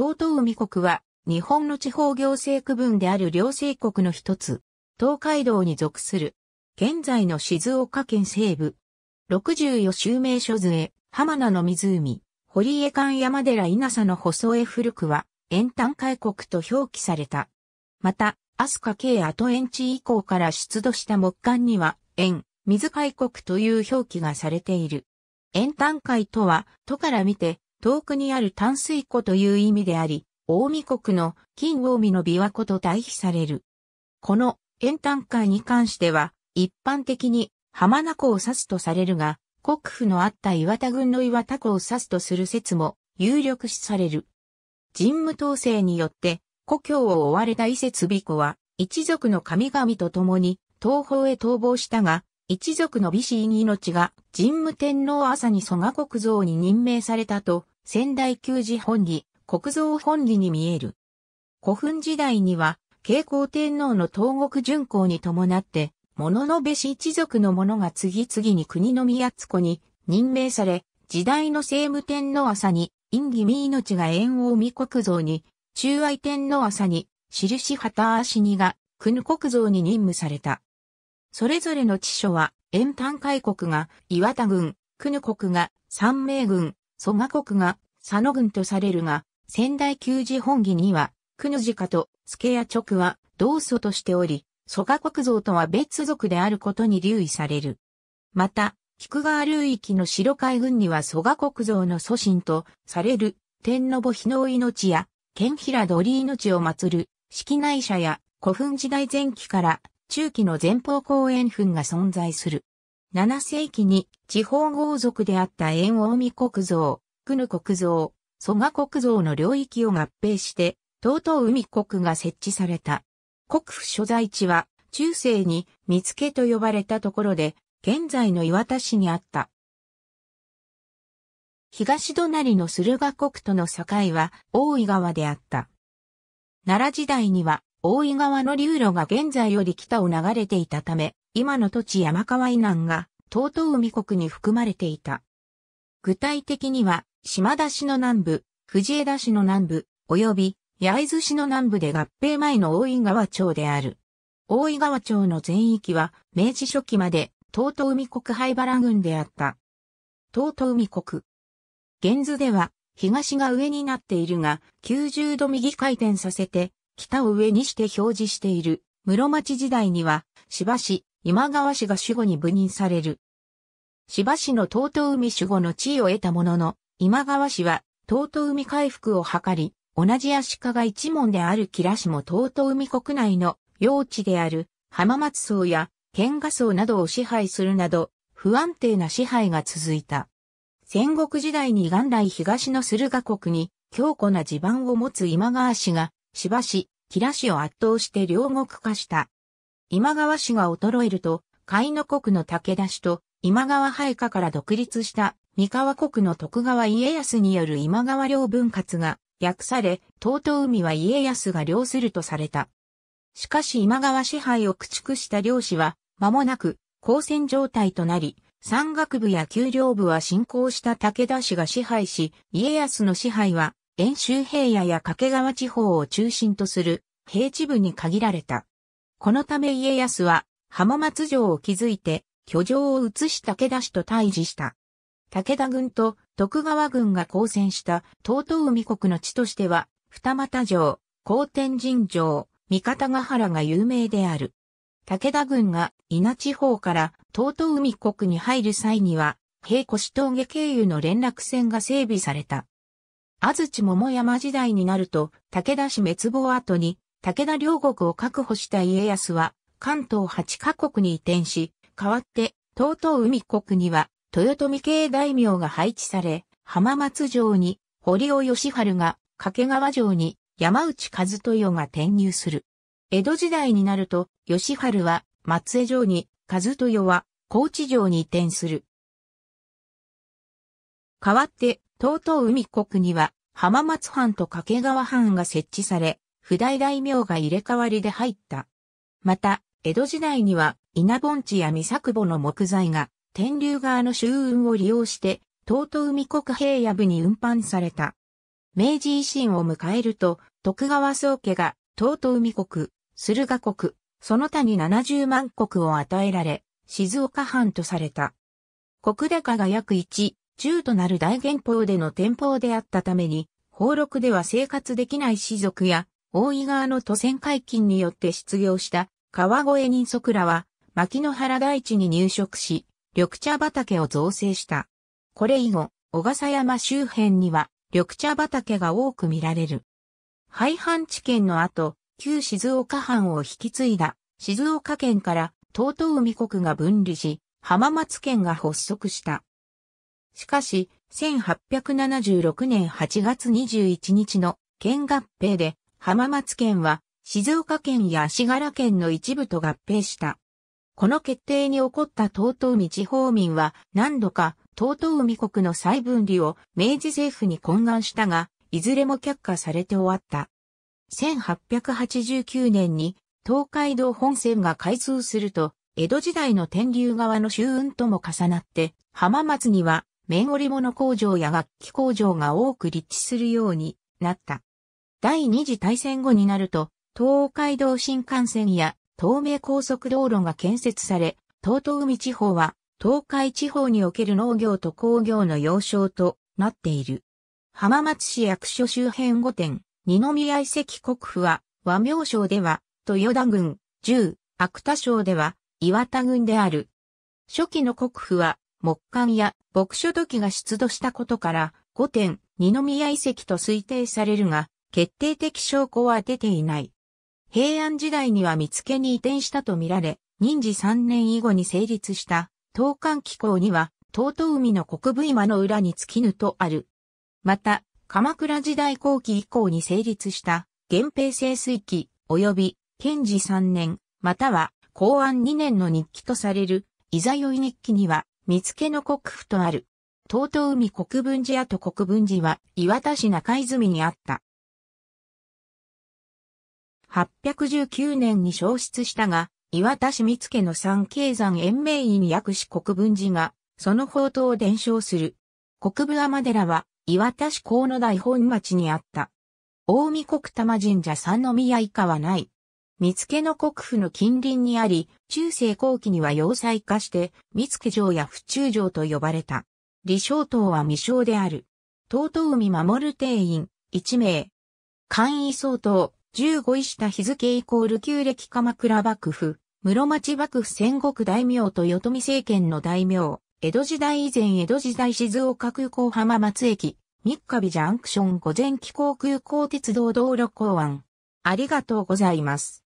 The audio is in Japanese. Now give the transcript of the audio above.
東東海国は、日本の地方行政区分である両政国の一つ、東海道に属する、現在の静岡県西部、64州名所図へ、浜名の湖、堀江間山寺稲佐の細江古くは、円端海国と表記された。また、飛鳥系後延地以降から出土した木簡には、円、水海国という表記がされている。円端海とは、都から見て、遠くにある淡水湖という意味であり、大見国の金大見の琵琶湖と対比される。この円単海に関しては、一般的に浜名湖を指すとされるが、国府のあった岩田郡の岩田湖を指すとする説も有力視される。神武統制によって、故郷を追われた伊勢津美子は、一族の神々と共に東方へ逃亡したが、一族の美神命が神武天皇朝に蘇我国蔵に任命されたと、仙台旧寺本理、国蔵本理に見える。古墳時代には、慶光天皇の東国巡行に伴って、物のべし一族の者が次々に国の宮津子に任命され、時代の聖武天皇朝に、陰義美命が縁王美国蔵に、中愛天皇朝に、印旗足にが、国国蔵に任務された。それぞれの地所は、炎丹海国が岩田軍、久野国が三名軍、蘇我国が佐野軍とされるが、仙台旧寺本義には、久野寺と助屋直は同祖としており、蘇我国像とは別族であることに留意される。また、菊川流域の白海軍には蘇我国像の祖神とされる天の母日の命や、剣平鳥命を祀る、式内社や古墳時代前期から中期の前方後円墳が存在する。7世紀に地方豪族であった円近海国像、久野国像、蘇我国像の領域を合併して、東東海国が設置された。国府所在地は中世に見けと呼ばれたところで、現在の岩田市にあった。東隣の駿河国との境は大井川であった。奈良時代には大井川の流路が現在より北を流れていたため、今の土地山川以南が、東東海国に含まれていた。具体的には、島田市の南部、藤枝市の南部、及び、焼津市の南部で合併前の大井川町である。大井川町の全域は、明治初期まで、東東海国灰原郡であった。東東海国。現図では、東が上になっているが、90度右回転させて、北を上にして表示している、室町時代には、芝市、今川氏が守護に部任される。芝市の東東海守護の地位を得たものの、今川氏は、東東海回復を図り、同じ足利一門である吉良氏も東東海国内の用地である浜松荘や県賀荘などを支配するなど、不安定な支配が続いた。戦国時代に元来東の駿河国に強固な地盤を持つ今川氏がしばし、木ラ市を圧倒して両国化した。今川氏が衰えると、甲斐の国の武田氏と今川配下から独立した三河国の徳川家康による今川領分割が訳され、東東海は家康が領するとされた。しかし今川支配を駆逐した領氏は、間もなく、交戦状態となり、山岳部や丘陵部は進行した武田氏が支配し、家康の支配は遠州平野や掛川地方を中心とする平地部に限られた。このため家康は浜松城を築いて居城を移し武田氏と対峙した。武田軍と徳川軍が交戦した東東海国の地としては二俣城、高天神城、三方ヶ原が有名である。武田軍が稲地方から東東海国に入る際には、平越峠経由の連絡船が整備された。安土桃山時代になると、武田氏滅亡後に、武田両国を確保した家康は、関東八カ国に移転し、代わって、東東海国には、豊臣系大名が配置され、浜松城に、堀尾義春が、掛川城に、山内和豊が転入する。江戸時代になると、義春は、松江城に、和豊は、高知城に移転する。代わって、東東海国には浜松藩と掛川藩が設置され、不代大名が入れ替わりで入った。また、江戸時代には稲盆地や三作母の木材が天竜川の周運を利用して東東海国平野部に運搬された。明治維新を迎えると徳川宗家が東東海国、駿河国、その他に70万国を与えられ、静岡藩とされた。国高が約1、中となる大元宝での天保であったために、宝禄では生活できない士族や、大井川の都船解禁によって失業した川越人足らは、牧野原大地に入植し、緑茶畑を造成した。これ以後、小笠山周辺には緑茶畑が多く見られる。廃藩置県の後、旧静岡藩を引き継いだ静岡県から東東海国が分離し、浜松県が発足した。しかし、1876年8月21日の県合併で浜松県は静岡県や足柄県の一部と合併した。この決定に起こった東東海地方民は何度か東東海国の再分離を明治政府に懇願したが、いずれも却下されて終わった。1889年に東海道本線が開通すると、江戸時代の天竜川の周運とも重なって、浜松には綿織物工場や楽器工場が多く立地するようになった。第二次大戦後になると、東海道新幹線や東名高速道路が建設され、東東海地方は東海地方における農業と工業の要衝となっている。浜松市役所周辺五点、二宮遺跡国府は和名省では豊田郡、十、芥田省では岩田郡である。初期の国府は木管や牧書土器が出土したことから、御殿、二宮遺跡と推定されるが、決定的証拠は出ていない。平安時代には見つけに移転したとみられ、任時三年以後に成立した、東韓機構には、東東海の国部今の裏に突きぬとある。また、鎌倉時代後期以降に成立した、源平清水期、及び、賢治三年、または、公安二年の日記とされる、いざよい日記には、見付の国府とある。東東海国分寺跡国分寺は岩田市中泉にあった。819年に消失したが、岩田市見付の三景山延命院薬師国分寺が、その宝刀を伝承する。国分天寺は、岩田市河野台本町にあった。大見国玉神社三宮以下はない。見附の国府の近隣にあり、中世後期には要塞化して、見附城や府中城と呼ばれた。李小東は未小である。東東海守る定員、一名。簡易総統、十五位下日付イコール旧暦鎌倉幕府、室町幕府戦国大名と与富政権の大名、江戸時代以前江戸時代静岡空港浜松駅、三日日ジャンクション午前気候空港鉄道道路港湾。ありがとうございます。